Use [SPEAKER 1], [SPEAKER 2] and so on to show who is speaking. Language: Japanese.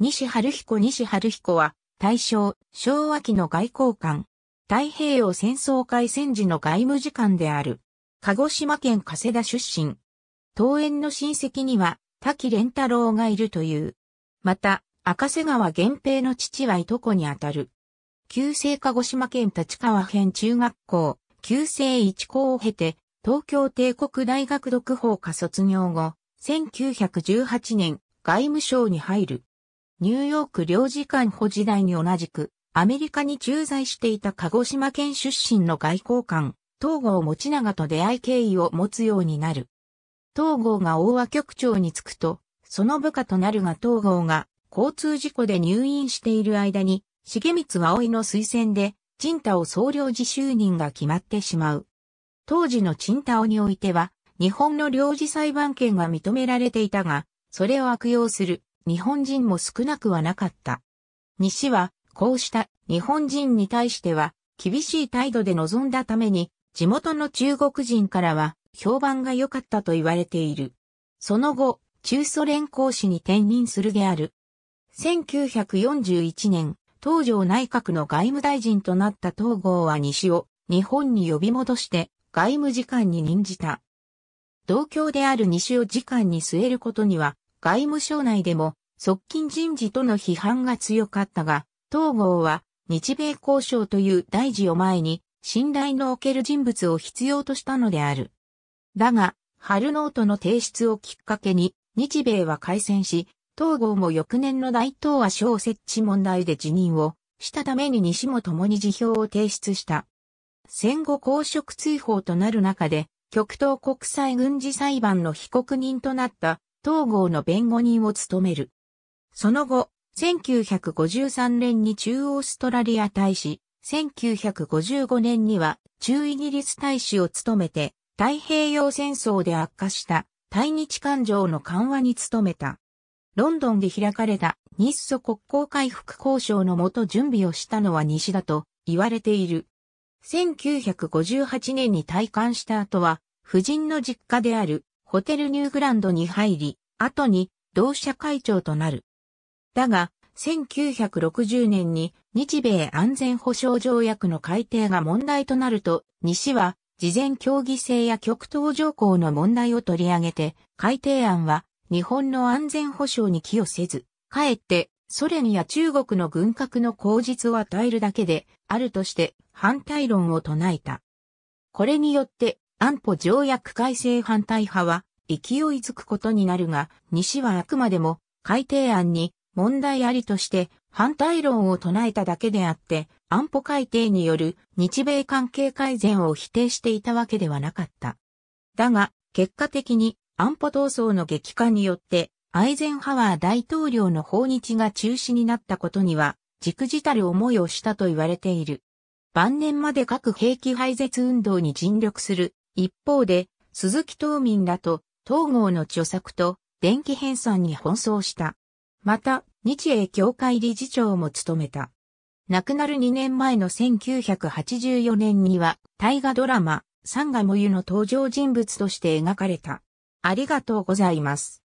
[SPEAKER 1] 西春彦西春彦は、大正、昭和期の外交官。太平洋戦争開戦時の外務次官である。鹿児島県加世田出身。桃園の親戚には、滝連太郎がいるという。また、赤瀬川源平の父はいとこにあたる。旧制鹿児島県立川編中学校、旧制一校を経て、東京帝国大学独法科卒業後、1918年、外務省に入る。ニューヨーク領事館保時代に同じく、アメリカに駐在していた鹿児島県出身の外交官、東郷持長と出会い経緯を持つようになる。東郷が大和局長に就くと、その部下となるが東郷が交通事故で入院している間に、重光葵の推薦で、陳太を総領事就任が決まってしまう。当時の陳太においては、日本の領事裁判権が認められていたが、それを悪用する日本人も少なくはなかった。西は、こうした日本人に対しては、厳しい態度で臨んだために、地元の中国人からは、評判が良かったと言われている。その後、中ソ連公使に転任するである。1941年、東条内閣の外務大臣となった東郷は西を日本に呼び戻して外務次官に任じた。同郷である西を次官に据えることには外務省内でも側近人事との批判が強かったが、東郷は日米交渉という大事を前に信頼のおける人物を必要としたのである。だが、春ノートの提出をきっかけに日米は開戦し、東郷も翌年の大東亜省設置問題で辞任をしたために西も共に辞表を提出した。戦後公職追放となる中で、極東国際軍事裁判の被告人となった東郷の弁護人を務める。その後、1953年に中オーストラリア大使、1955年には中イギリス大使を務めて、太平洋戦争で悪化した対日感情の緩和に努めた。ロンドンで開かれた日ソ国交回復交渉のもと準備をしたのは西だと言われている。1958年に退官した後は、夫人の実家であるホテルニューグランドに入り、後に同社会長となる。だが、1960年に日米安全保障条約の改定が問題となると、西は事前協議制や極東条項の問題を取り上げて、改定案は日本の安全保障に寄与せず、かえってソ連や中国の軍拡の口実を与えるだけであるとして反対論を唱えた。これによって安保条約改正反対派は勢いづくことになるが、西はあくまでも改定案に問題ありとして反対論を唱えただけであって、安保改定による日米関係改善を否定していたわけではなかった。だが、結果的に安保闘争の激化によって、アイゼンハワー大統領の訪日が中止になったことには、じくじたる思いをしたと言われている。晩年まで核兵器廃絶運動に尽力する。一方で、鈴木東民らと、東郷の著作と、電気編纂に奔走した。また、日英協会理事長も務めた。亡くなる2年前の1984年には、大河ドラマ、三河もゆの登場人物として描かれた。ありがとうございます。